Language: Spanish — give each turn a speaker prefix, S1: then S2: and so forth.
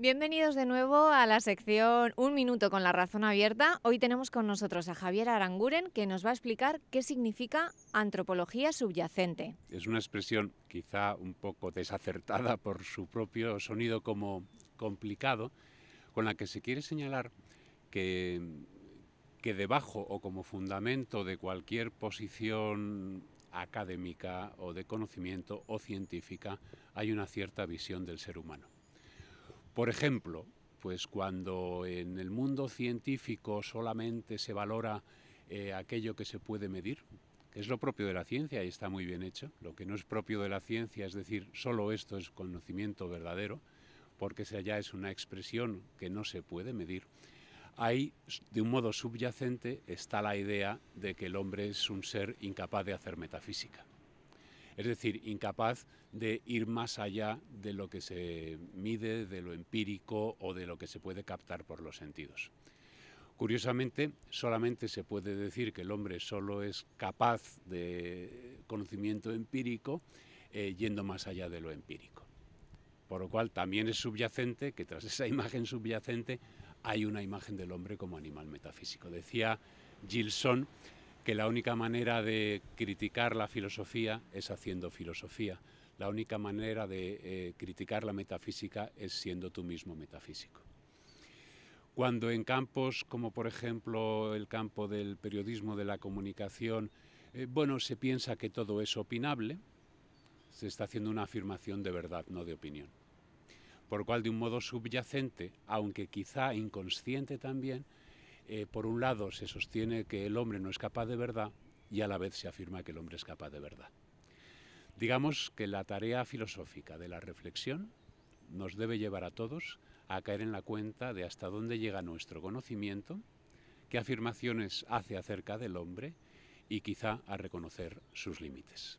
S1: Bienvenidos de nuevo a la sección Un Minuto con la Razón Abierta. Hoy tenemos con nosotros a Javier Aranguren que nos va a explicar qué significa antropología subyacente.
S2: Es una expresión quizá un poco desacertada por su propio sonido como complicado, con la que se quiere señalar que, que debajo o como fundamento de cualquier posición académica o de conocimiento o científica hay una cierta visión del ser humano. Por ejemplo, pues cuando en el mundo científico solamente se valora eh, aquello que se puede medir, que es lo propio de la ciencia y está muy bien hecho, lo que no es propio de la ciencia, es decir, solo esto es conocimiento verdadero, porque esa ya es una expresión que no se puede medir, ahí de un modo subyacente está la idea de que el hombre es un ser incapaz de hacer metafísica. Es decir, incapaz de ir más allá de lo que se mide, de lo empírico o de lo que se puede captar por los sentidos. Curiosamente, solamente se puede decir que el hombre solo es capaz de conocimiento empírico eh, yendo más allá de lo empírico. Por lo cual también es subyacente que tras esa imagen subyacente hay una imagen del hombre como animal metafísico. Decía Gilson la única manera de criticar la filosofía es haciendo filosofía. La única manera de eh, criticar la metafísica es siendo tú mismo metafísico. Cuando en campos como por ejemplo el campo del periodismo, de la comunicación, eh, bueno, se piensa que todo es opinable, se está haciendo una afirmación de verdad, no de opinión. Por cual de un modo subyacente, aunque quizá inconsciente también, eh, por un lado se sostiene que el hombre no es capaz de verdad y a la vez se afirma que el hombre es capaz de verdad. Digamos que la tarea filosófica de la reflexión nos debe llevar a todos a caer en la cuenta de hasta dónde llega nuestro conocimiento, qué afirmaciones hace acerca del hombre y quizá a reconocer sus límites.